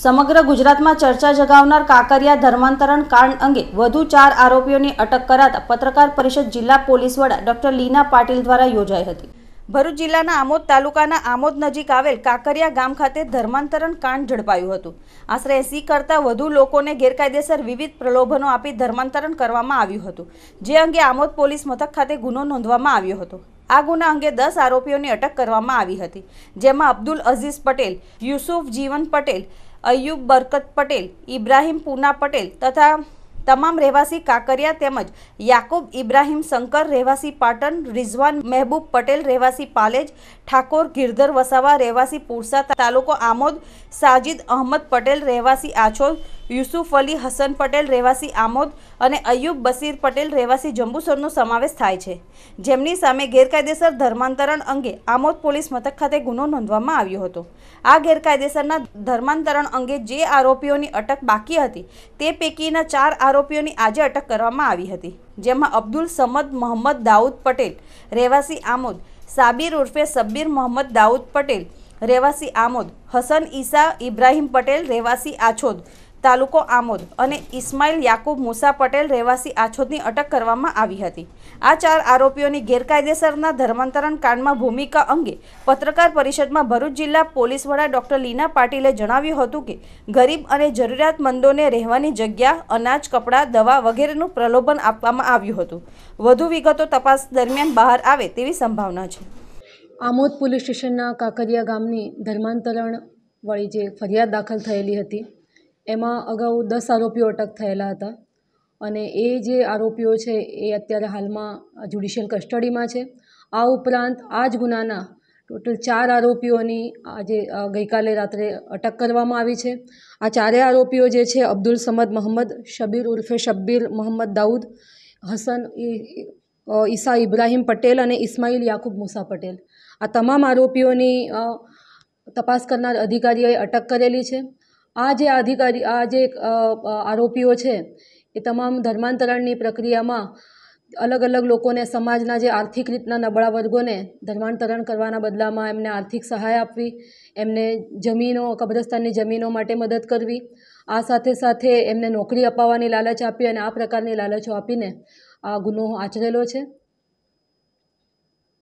સમગ્ર ગુજરાતમાં ચર્ચા જગાવનાર કાકરિયા ધર્માંતરણ કાંડ અંગે વધુ ચાર આરોપીઓની અટક કરાતા પત્રકાર પરિષદ જિલ્લા પોલીસ વડા ડોક્ટર લીના પાટીલ દ્વારા યોજાઈ હતી ભરૂચ જિલ્લાના આમોદ તાલુકાના આમોદ નજીક આવેલ કાકરિયા ગામ ખાતે ધર્માંતરણ કાંડ ઝડપાયું હતું આશરે એસી કરતા વધુ લોકોને ગેરકાયદેસર વિવિધ પ્રલોભનો આપી ધર્માંતરણ કરવામાં આવ્યું હતું જે અંગે આમોદ પોલીસ મથક ખાતે ગુનો નોંધવામાં આવ્યો હતો આ ગુના અંગે દસ આરોપીઓની અટક કરવામાં આવી હતી જેમાં અબ્દુલ અઝીઝ પટેલ યુસુફ જીવન પટેલ અયુબ બરકત પટેલ ઇબ્રાહીમ પુના પટેલ તથા તમામ રહેવાસી કાકરિયા તેમજ યાકુબ ઇબ્રાહીમ શંકર રહેવાસી પાટણ રિઝવાન મહેબૂબ પટેલ રહેવાસી પાલેજ ઠાકોર ગિરધર વસાવા રહેવાસી પુરસા તાલુકો આમોદ સાજિદ અહમદ પટેલ રહેવાસી આછોલ યુસુફ અલી હસન પટેલ રહેવાસી આમોદ અને અયુબ બસીર પટેલ રહેવાસી જંબુસરનો સમાવેશ થાય છે જેમની સામે ગેરકાયદેસર ધર્માંતરણ અંગે આમોદ પોલીસ મથક ખાતે ગુનો નોંધવામાં આવ્યો હતો આ ગેરકાયદેસરના ધર્માંતરણ અંગે જે આરોપીઓની અટક બાકી હતી તે પૈકીના ચાર આરોપીઓની આજે અટક કરવામાં આવી હતી જેમાં અબ્દુલ સમદ મોહમ્મદ દાઉદ પટેલ રહેવાસી આમોદ સાબિર ઉર્ફે સબ્બીર મોહમ્મદ દાઉદ પટેલ રહેવાસી આમોદ હસન ઈસા ઇબ્રાહીમ પટેલ રહેવાસી આછોદ તાલુકો આમોદ અને ઇસ્માઇલ યાકુબ મુસા પટેલ રહેવાસી આછોદની અટક કરવામાં આવી હતી આ ચાર આરોપીઓની ગેરકાયદેસરના ધર્માંતરણ કાંડમાં ભૂમિકા અંગે પત્રકાર પરિષદમાં ભરૂચ જિલ્લા પોલીસ વડા ડોક્ટર લીના પાટીલે જણાવ્યું હતું કે ગરીબ અને જરૂરિયાતમંદોને રહેવાની જગ્યા અનાજ કપડાં દવા વગેરેનું પ્રલોભન આપવામાં આવ્યું હતું વધુ વિગતો તપાસ દરમિયાન બહાર આવે તેવી સંભાવના છે આમોદ પોલીસ સ્ટેશનના કાકરિયા ગામની ધર્માંતરણ વળી જે ફરિયાદ દાખલ થયેલી હતી એમાં અગાઉ દસ આરોપીઓ અટક થયેલા હતા અને એ જે આરોપીઓ છે એ અત્યારે હાલમાં જ્યુડિશિયલ કસ્ટડીમાં છે આ ઉપરાંત આ જ ગુનાના ટોટલ ચાર આરોપીઓની આજે ગઈકાલે રાત્રે અટક કરવામાં આવી છે આ ચારેય આરોપીઓ જે છે અબ્દુલ સમદ મહંમદ શબીર ઉર્ફે શબ્બીર મોહમ્મદ દાઉદ હસન ઈસા ઇબ્રાહીમ પટેલ અને ઇસ્માઇલ યાકુબ મુસા પટેલ આ તમામ આરોપીઓની તપાસ કરનાર અધિકારીઓએ અટક કરેલી છે આ જે અધિકારી આ જે આરોપીઓ છે એ તમામ ધર્માંતરણની પ્રક્રિયામાં અલગ અલગ લોકોને સમાજના જે આર્થિક રીતના નબળા વર્ગોને ધર્માંતરણ કરવાના બદલામાં એમને આર્થિક સહાય આપવી એમને જમીનો કબ્રસ્તાનની જમીનો માટે મદદ કરવી આ સાથે સાથે એમને નોકરી અપાવવાની લાલચ આપી અને આ પ્રકારની લાલચો આપીને આ ગુનો આચરેલો છે